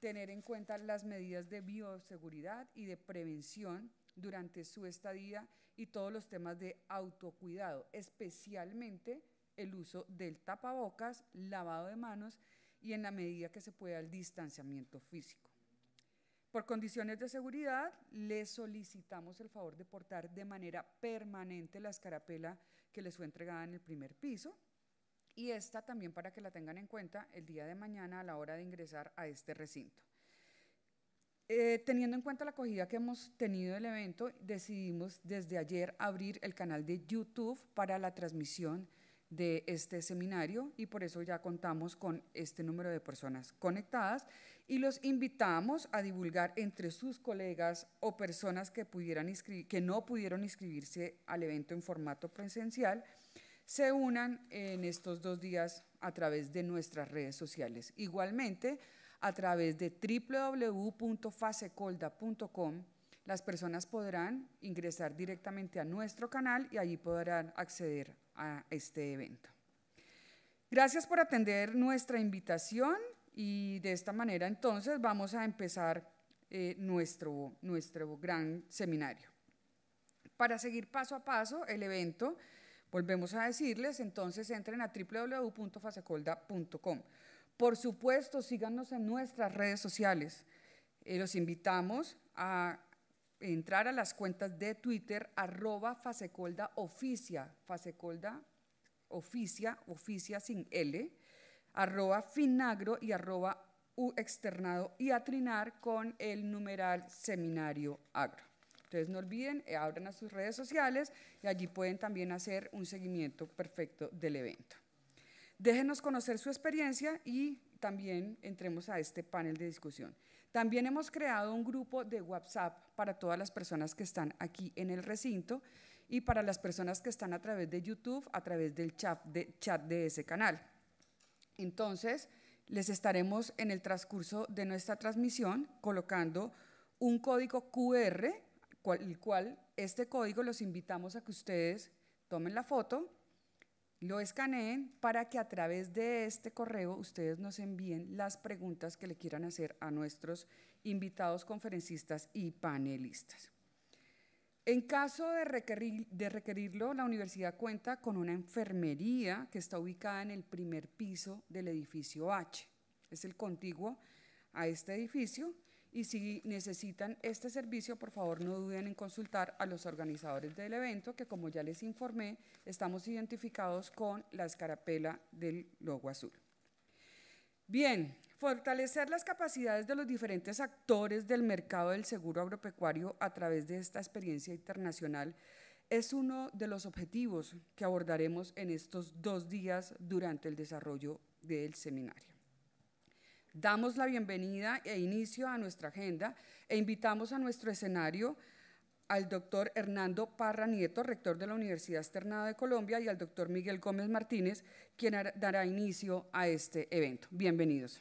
tener en cuenta las medidas de bioseguridad y de prevención durante su estadía y todos los temas de autocuidado, especialmente el uso del tapabocas, lavado de manos y en la medida que se pueda el distanciamiento físico. Por condiciones de seguridad, le solicitamos el favor de portar de manera permanente la escarapela que les fue entregada en el primer piso y esta también para que la tengan en cuenta el día de mañana a la hora de ingresar a este recinto. Eh, teniendo en cuenta la acogida que hemos tenido del evento, decidimos desde ayer abrir el canal de YouTube para la transmisión de este seminario y por eso ya contamos con este número de personas conectadas y los invitamos a divulgar entre sus colegas o personas que, pudieran que no pudieron inscribirse al evento en formato presencial se unan en estos dos días a través de nuestras redes sociales. Igualmente, a través de www.fasecolda.com, las personas podrán ingresar directamente a nuestro canal y allí podrán acceder a este evento. Gracias por atender nuestra invitación y de esta manera entonces vamos a empezar eh, nuestro, nuestro gran seminario. Para seguir paso a paso el evento, Volvemos a decirles, entonces entren a www.fasecolda.com. Por supuesto, síganos en nuestras redes sociales. Eh, los invitamos a entrar a las cuentas de Twitter, arroba Fasecolda Oficia, Oficia, sin L, arroba Finagro y arroba U Externado y a trinar con el numeral Seminario Agro. Entonces no olviden, eh, abran a sus redes sociales y allí pueden también hacer un seguimiento perfecto del evento. Déjenos conocer su experiencia y también entremos a este panel de discusión. También hemos creado un grupo de WhatsApp para todas las personas que están aquí en el recinto y para las personas que están a través de YouTube, a través del chat de, chat de ese canal. Entonces, les estaremos en el transcurso de nuestra transmisión colocando un código QR el cual este código los invitamos a que ustedes tomen la foto, lo escaneen para que a través de este correo ustedes nos envíen las preguntas que le quieran hacer a nuestros invitados conferencistas y panelistas. En caso de requerirlo, la universidad cuenta con una enfermería que está ubicada en el primer piso del edificio H. Es el contiguo a este edificio y si necesitan este servicio, por favor no duden en consultar a los organizadores del evento, que como ya les informé, estamos identificados con la escarapela del logo azul. Bien, fortalecer las capacidades de los diferentes actores del mercado del seguro agropecuario a través de esta experiencia internacional es uno de los objetivos que abordaremos en estos dos días durante el desarrollo del seminario. Damos la bienvenida e inicio a nuestra agenda e invitamos a nuestro escenario al doctor Hernando Parra Nieto, rector de la Universidad Externada de Colombia, y al doctor Miguel Gómez Martínez, quien dará inicio a este evento. Bienvenidos.